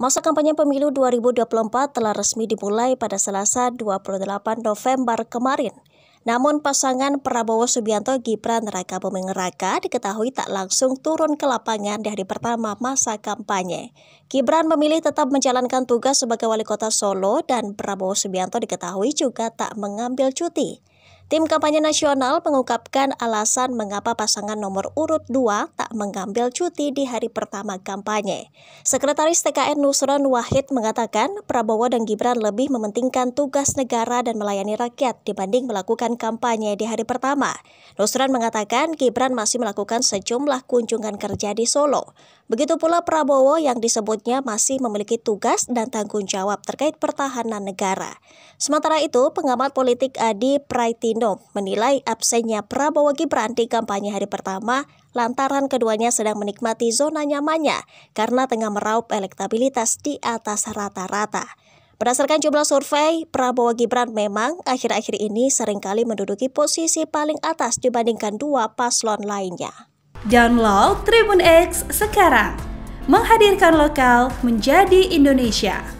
Masa kampanye pemilu 2024 telah resmi dimulai pada Selasa 28 November kemarin. Namun pasangan Prabowo Subianto Gibran Raka Buming Raka diketahui tak langsung turun ke lapangan dari pertama masa kampanye. Gibran memilih tetap menjalankan tugas sebagai wali kota Solo dan Prabowo Subianto diketahui juga tak mengambil cuti. Tim kampanye nasional mengungkapkan alasan mengapa pasangan nomor urut 2 tak mengambil cuti di hari pertama kampanye. Sekretaris TKN Nusron Wahid mengatakan Prabowo dan Gibran lebih mementingkan tugas negara dan melayani rakyat dibanding melakukan kampanye di hari pertama. Nusron mengatakan Gibran masih melakukan sejumlah kunjungan kerja di Solo. Begitu pula Prabowo yang disebutnya masih memiliki tugas dan tanggung jawab terkait pertahanan negara. Sementara itu, pengamat politik Adi Praitin Makobrimob menilai absennya Prabowo Gibran di kampanye hari pertama lantaran keduanya sedang menikmati zona nyamannya karena tengah meraup elektabilitas di atas rata-rata. Berdasarkan jumlah survei, Prabowo Gibran memang akhir-akhir ini seringkali menduduki posisi paling atas dibandingkan dua paslon lainnya. Download Tribun X sekarang, menghadirkan lokal menjadi Indonesia.